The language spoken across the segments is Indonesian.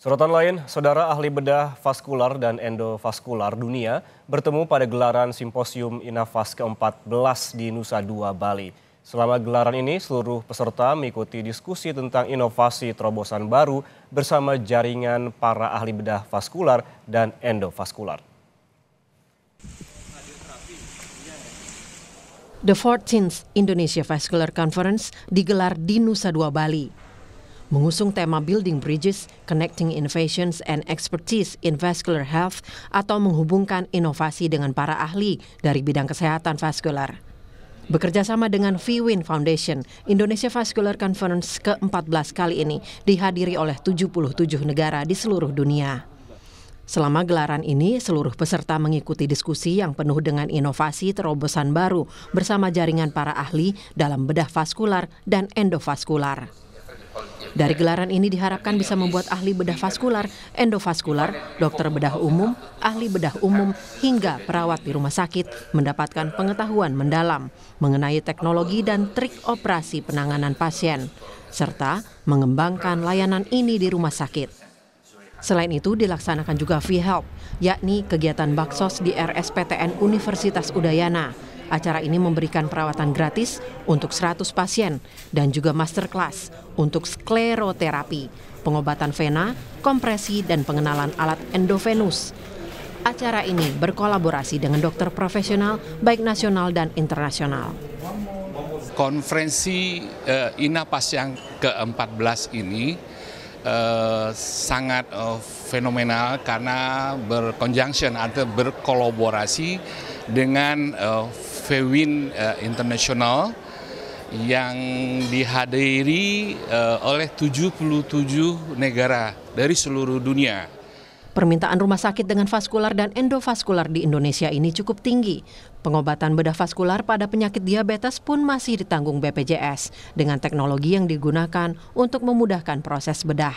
Sorotan lain, Saudara Ahli Bedah Vaskular dan Endovaskular Dunia bertemu pada gelaran Simposium Inafas ke-14 di Nusa Dua, Bali. Selama gelaran ini, seluruh peserta mengikuti diskusi tentang inovasi terobosan baru bersama jaringan para ahli bedah vaskular dan endovaskular. The 14th Indonesia Vascular Conference digelar di Nusa Dua, Bali. Mengusung tema Building Bridges, Connecting Innovations and Expertise in Vascular Health atau menghubungkan inovasi dengan para ahli dari bidang kesehatan vaskular. Bekerja sama dengan VWIN Foundation, Indonesia Vascular Conference ke-14 kali ini dihadiri oleh 77 negara di seluruh dunia. Selama gelaran ini, seluruh peserta mengikuti diskusi yang penuh dengan inovasi terobosan baru bersama jaringan para ahli dalam bedah vaskular dan endovaskular. Dari gelaran ini diharapkan bisa membuat ahli bedah vaskular, endovaskular, dokter bedah umum, ahli bedah umum, hingga perawat di rumah sakit mendapatkan pengetahuan mendalam mengenai teknologi dan trik operasi penanganan pasien, serta mengembangkan layanan ini di rumah sakit. Selain itu dilaksanakan juga V-Help, yakni kegiatan baksos di RSPTN Universitas Udayana Acara ini memberikan perawatan gratis untuk 100 pasien dan juga masterclass untuk skleroterapi, pengobatan vena, kompresi, dan pengenalan alat endovenus. Acara ini berkolaborasi dengan dokter profesional baik nasional dan internasional. Konferensi uh, eh, INAPAS yang ke-14 ini uh, sangat uh, fenomenal karena berkonjungsi atau berkolaborasi dengan uh, Fewin uh, eh, International yang dihadiri uh, oleh 77 negara dari seluruh dunia. Permintaan rumah sakit dengan vaskular dan endovaskular di Indonesia ini cukup tinggi. Pengobatan bedah vaskular pada penyakit diabetes pun masih ditanggung BPJS dengan teknologi yang digunakan untuk memudahkan proses bedah.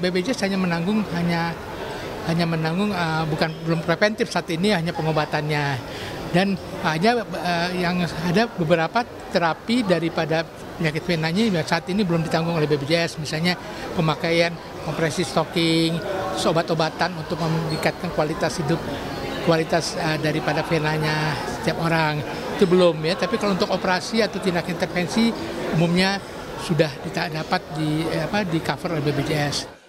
BPJS hanya menanggung hanya hanya menanggung uh, bukan belum preventif saat ini hanya pengobatannya dan hanya uh, eh, yang ada beberapa terapi daripada penyakit venanya saat ini belum ditanggung oleh BPJS misalnya pemakaian kompresi stocking obat-obatan untuk meningkatkan kualitas hidup kualitas uh, daripada venanya setiap orang itu belum ya tapi kalau untuk operasi atau tindak intervensi umumnya sudah tidak dapat di apa di cover oleh BPJS.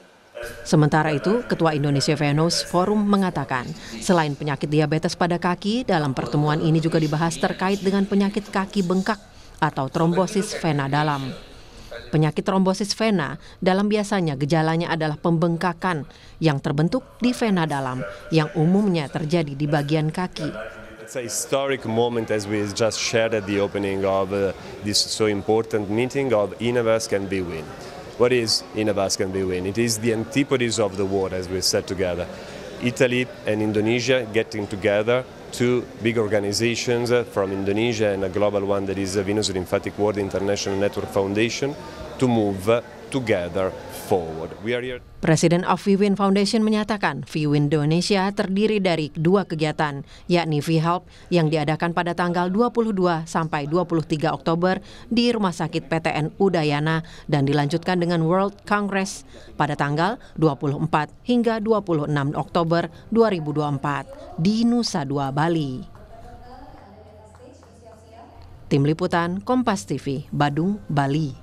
Sementara itu, Ketua Indonesia Venus Forum mengatakan, selain penyakit diabetes pada kaki, dalam pertemuan ini juga dibahas terkait dengan penyakit kaki bengkak atau trombosis vena dalam. Penyakit trombosis vena dalam biasanya gejalanya adalah pembengkakan yang terbentuk di vena dalam yang umumnya terjadi di bagian kaki. It's a historic moment as we just shared at the opening of uh, this so important meeting of Innovas Can Be Win. What is in a basket and win? It is the antipodes of the world, as we said together. Italy and Indonesia getting together, two big organizations uh, from Indonesia and a global one that is Venus Lymphatic World International Network Foundation, to move uh, together forward. We are here... Presiden of Viwin Foundation menyatakan Viwin Indonesia terdiri dari dua kegiatan, yakni V Help yang diadakan pada tanggal 22 sampai 23 Oktober di Rumah Sakit PTN Udayana dan dilanjutkan dengan World Congress pada tanggal 24 hingga 26 Oktober 2024 di Nusa Dua, Bali. Tim Liputan Kompas TV, Badung, Bali.